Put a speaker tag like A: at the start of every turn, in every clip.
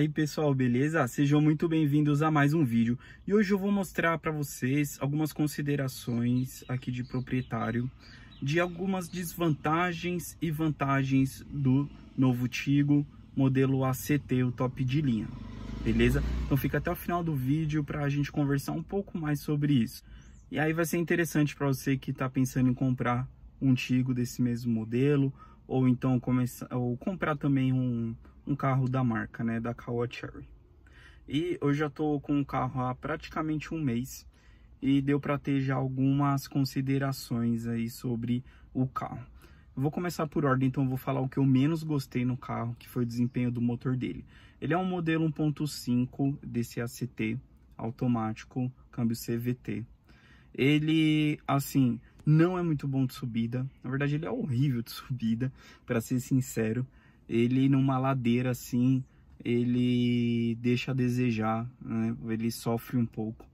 A: aí pessoal, beleza? Sejam muito bem-vindos a mais um vídeo e hoje eu vou mostrar para vocês algumas considerações aqui de proprietário de algumas desvantagens e vantagens do novo Tigo modelo ACT, o top de linha, beleza? Então fica até o final do vídeo para a gente conversar um pouco mais sobre isso e aí vai ser interessante para você que está pensando em comprar um Tigo desse mesmo modelo ou então começar ou comprar também um um carro da marca, né, da Caoa Cherry. E eu já tô com o carro há praticamente um mês e deu para ter já algumas considerações aí sobre o carro. Eu vou começar por ordem, então vou falar o que eu menos gostei no carro, que foi o desempenho do motor dele. Ele é um modelo 1.5 desse ACT automático, câmbio CVT. Ele, assim, não é muito bom de subida. Na verdade, ele é horrível de subida, para ser sincero ele numa ladeira assim, ele deixa a desejar, né? ele sofre um pouco.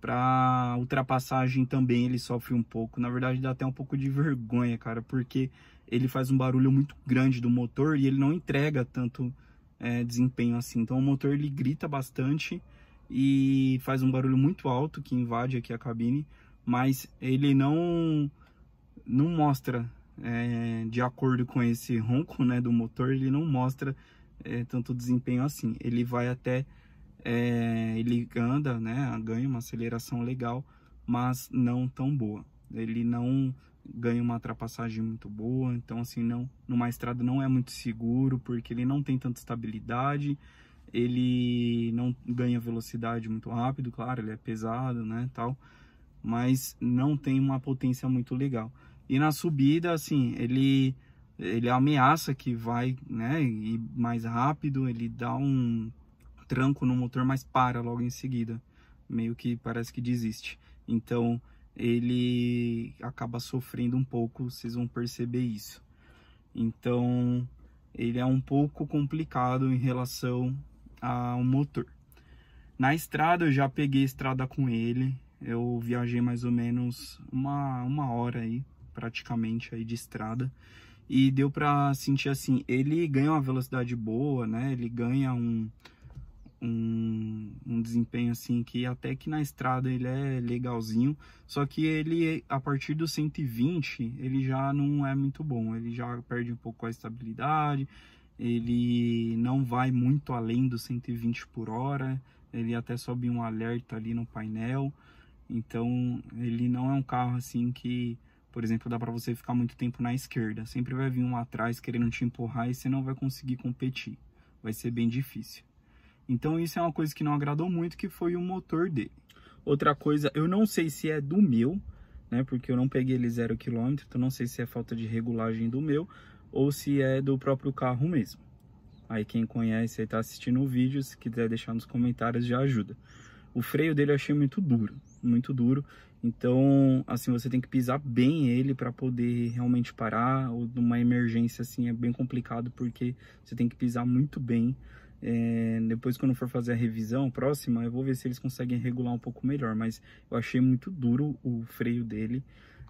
A: Para ultrapassagem também ele sofre um pouco. Na verdade dá até um pouco de vergonha, cara, porque ele faz um barulho muito grande do motor e ele não entrega tanto é, desempenho assim. Então o motor ele grita bastante e faz um barulho muito alto que invade aqui a cabine, mas ele não não mostra é, de acordo com esse ronco né, do motor, ele não mostra é, tanto desempenho assim. Ele vai até, é, ele anda, né, ganha uma aceleração legal, mas não tão boa. Ele não ganha uma ultrapassagem muito boa, então assim, não, numa estrada não é muito seguro, porque ele não tem tanta estabilidade, ele não ganha velocidade muito rápido, claro, ele é pesado, né, tal, mas não tem uma potência muito legal. E na subida, assim, ele ele ameaça que vai, né, ir mais rápido, ele dá um tranco no motor, mas para logo em seguida. Meio que parece que desiste. Então, ele acaba sofrendo um pouco, vocês vão perceber isso. Então, ele é um pouco complicado em relação ao motor. Na estrada, eu já peguei estrada com ele, eu viajei mais ou menos uma, uma hora aí, praticamente aí de estrada. E deu para sentir assim, ele ganha uma velocidade boa, né? Ele ganha um, um, um, desempenho assim que até que na estrada ele é legalzinho, só que ele a partir do 120 ele já não é muito bom, ele já perde um pouco a estabilidade, ele não vai muito além do 120 por hora, ele até sobe um alerta ali no painel, então ele não é um carro assim que por exemplo, dá para você ficar muito tempo na esquerda, sempre vai vir um atrás querendo te empurrar e você não vai conseguir competir. Vai ser bem difícil. Então isso é uma coisa que não agradou muito, que foi o motor dele. Outra coisa, eu não sei se é do meu, né? Porque eu não peguei ele zero quilômetro, então não sei se é falta de regulagem do meu ou se é do próprio carro mesmo. Aí quem conhece e está assistindo o vídeo, se quiser deixar nos comentários já ajuda. O freio dele eu achei muito duro, muito duro. Então, assim, você tem que pisar bem ele para poder realmente parar, ou numa emergência, assim, é bem complicado, porque você tem que pisar muito bem. É, depois, quando for fazer a revisão próxima, eu vou ver se eles conseguem regular um pouco melhor, mas eu achei muito duro o freio dele.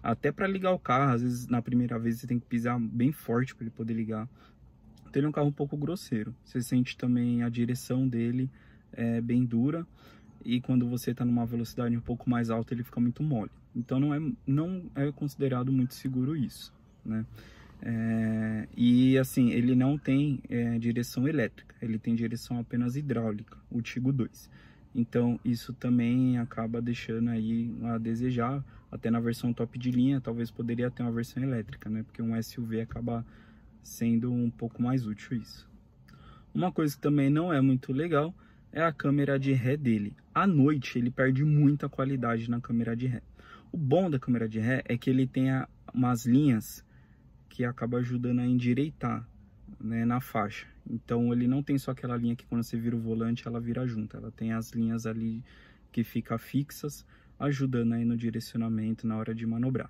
A: Até para ligar o carro, às vezes, na primeira vez, você tem que pisar bem forte para ele poder ligar. Então, ele é um carro um pouco grosseiro. Você sente também a direção dele é, bem dura e quando você está numa velocidade um pouco mais alta ele fica muito mole. Então não é, não é considerado muito seguro isso, né? É, e assim, ele não tem é, direção elétrica, ele tem direção apenas hidráulica, o Tigo 2. Então isso também acaba deixando aí a desejar, até na versão top de linha, talvez poderia ter uma versão elétrica, né? Porque um SUV acaba sendo um pouco mais útil isso. Uma coisa que também não é muito legal é a câmera de ré dele. À noite ele perde muita qualidade na câmera de ré. O bom da câmera de ré é que ele tem umas linhas que acaba ajudando a endireitar né, na faixa. Então ele não tem só aquela linha que quando você vira o volante ela vira junto, ela tem as linhas ali que fica fixas, ajudando aí no direcionamento na hora de manobrar.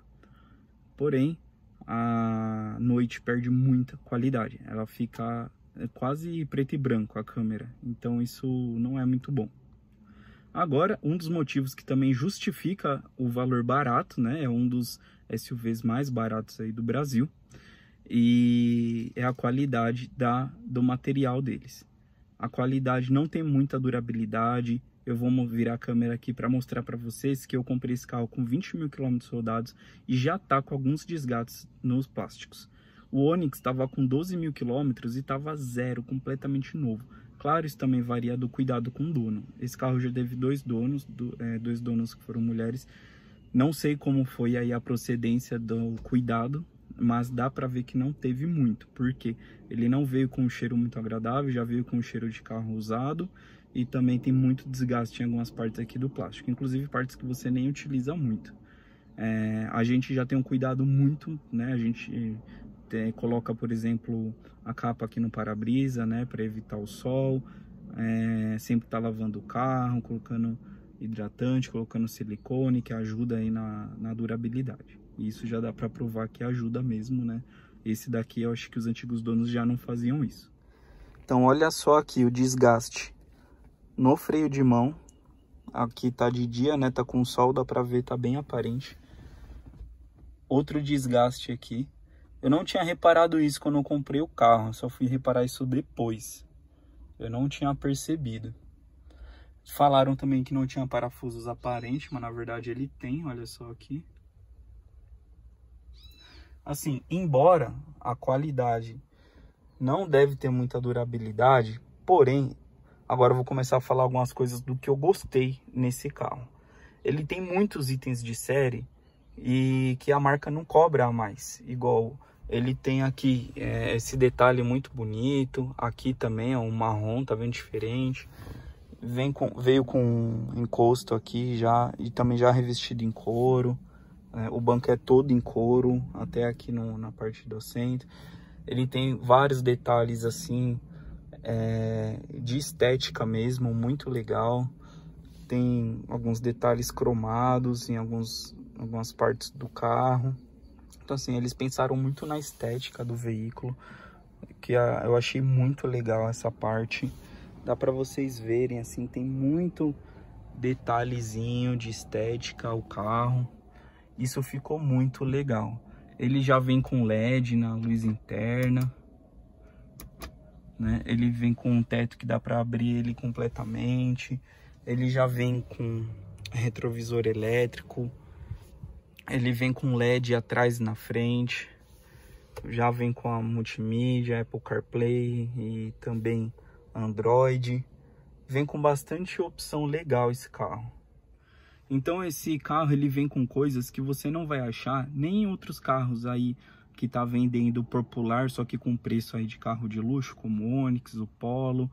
A: Porém, a noite perde muita qualidade, ela fica é quase preto e branco a câmera, então isso não é muito bom. Agora, um dos motivos que também justifica o valor barato, né? É um dos SUVs mais baratos aí do Brasil. E é a qualidade da, do material deles. A qualidade não tem muita durabilidade. Eu vou virar a câmera aqui para mostrar para vocês que eu comprei esse carro com 20 mil quilômetros rodados e já tá com alguns desgastes nos plásticos. O Onix estava com 12 mil quilômetros e estava zero, completamente novo. Claro, isso também varia do cuidado com o dono. Esse carro já teve dois donos, do, é, dois donos que foram mulheres. Não sei como foi aí a procedência do cuidado, mas dá para ver que não teve muito, porque ele não veio com um cheiro muito agradável, já veio com um cheiro de carro usado e também tem muito desgaste em algumas partes aqui do plástico, inclusive partes que você nem utiliza muito. É, a gente já tem um cuidado muito, né? A gente tem, coloca, por exemplo, a capa aqui no para-brisa, né, para evitar o sol. É, sempre tá lavando o carro, colocando hidratante, colocando silicone, que ajuda aí na, na durabilidade. E isso já dá para provar que ajuda mesmo, né? Esse daqui eu acho que os antigos donos já não faziam isso. Então olha só aqui o desgaste no freio de mão. Aqui tá de dia, né? Tá com sol, dá para ver, tá bem aparente. Outro desgaste aqui eu não tinha reparado isso quando eu comprei o carro, eu só fui reparar isso depois. Eu não tinha percebido. Falaram também que não tinha parafusos aparentes, mas na verdade ele tem, olha só aqui. Assim, embora a qualidade não deve ter muita durabilidade, porém, agora eu vou começar a falar algumas coisas do que eu gostei nesse carro. Ele tem muitos itens de série e que a marca não cobra mais, igual ele tem aqui é, esse detalhe muito bonito. Aqui também é um marrom, tá vendo diferente. Vem com, veio com um encosto aqui já e também já revestido em couro. É, o banco é todo em couro, até aqui no, na parte do centro. Ele tem vários detalhes assim é, de estética mesmo, muito legal. Tem alguns detalhes cromados em alguns, algumas partes do carro assim, eles pensaram muito na estética do veículo, que a, eu achei muito legal essa parte. Dá para vocês verem assim, tem muito detalhezinho de estética o carro. Isso ficou muito legal. Ele já vem com LED na luz interna. Né? Ele vem com um teto que dá para abrir ele completamente. Ele já vem com retrovisor elétrico, ele vem com LED atrás e na frente. Já vem com a multimídia, Apple CarPlay e também Android. Vem com bastante opção legal esse carro. Então esse carro ele vem com coisas que você não vai achar nem em outros carros aí que tá vendendo popular, só que com preço aí de carro de luxo, como o Onix, o Polo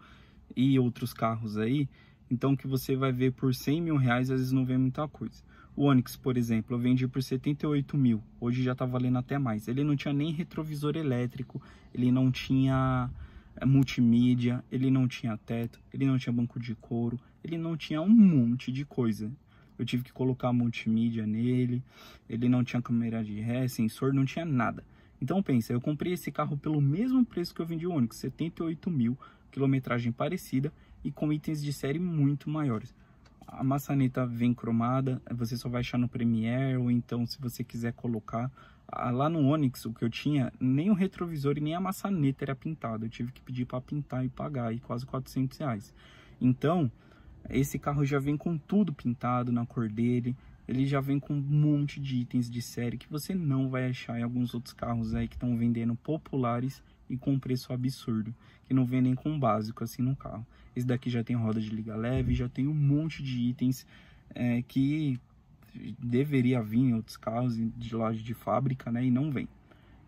A: e outros carros aí. Então, o que você vai ver por 100 mil reais, às vezes não vê muita coisa. O Onix, por exemplo, eu vendi por 78 mil. Hoje já tá valendo até mais. Ele não tinha nem retrovisor elétrico, ele não tinha é, multimídia, ele não tinha teto, ele não tinha banco de couro, ele não tinha um monte de coisa. Eu tive que colocar multimídia nele, ele não tinha câmera de ré, sensor, não tinha nada. Então pensa, eu comprei esse carro pelo mesmo preço que eu vendi o Onix, 78 mil, quilometragem parecida, e com itens de série muito maiores. A maçaneta vem cromada, você só vai achar no Premiere ou então se você quiser colocar. Lá no Onix, o que eu tinha, nem o retrovisor e nem a maçaneta era pintado. Eu tive que pedir para pintar e pagar, e quase 400 reais. Então, esse carro já vem com tudo pintado na cor dele. Ele já vem com um monte de itens de série que você não vai achar em alguns outros carros aí que estão vendendo populares e com um preço absurdo, que não vem nem com básico assim no carro. Esse daqui já tem roda de liga leve, já tem um monte de itens é, que deveria vir em outros carros de loja de fábrica, né, e não vem.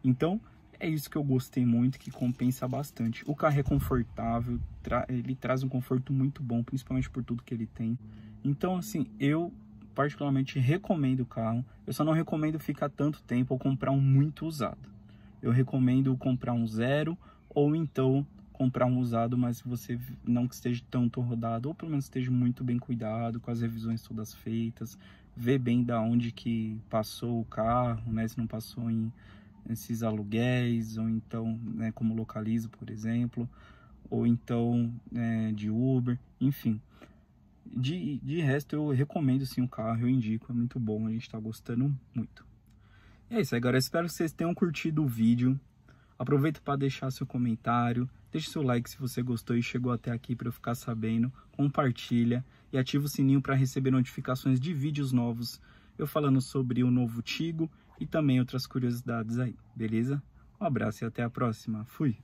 A: Então, é isso que eu gostei muito, que compensa bastante. O carro é confortável, tra ele traz um conforto muito bom, principalmente por tudo que ele tem. Então, assim, eu particularmente recomendo o carro. Eu só não recomendo ficar tanto tempo ou comprar um muito usado eu recomendo comprar um zero ou então comprar um usado, mas você não que esteja tanto rodado, ou pelo menos esteja muito bem cuidado, com as revisões todas feitas, ver bem da onde que passou o carro, né, se não passou em esses aluguéis, ou então, né, como localiza, por exemplo, ou então é, de Uber, enfim. De, de resto, eu recomendo sim o carro, eu indico, é muito bom, a gente está gostando muito é isso aí, galera. Espero que vocês tenham curtido o vídeo. Aproveita para deixar seu comentário, deixe seu like se você gostou e chegou até aqui para eu ficar sabendo, compartilha e ativa o sininho para receber notificações de vídeos novos, eu falando sobre o novo Tigo e também outras curiosidades aí, beleza? Um abraço e até a próxima. Fui!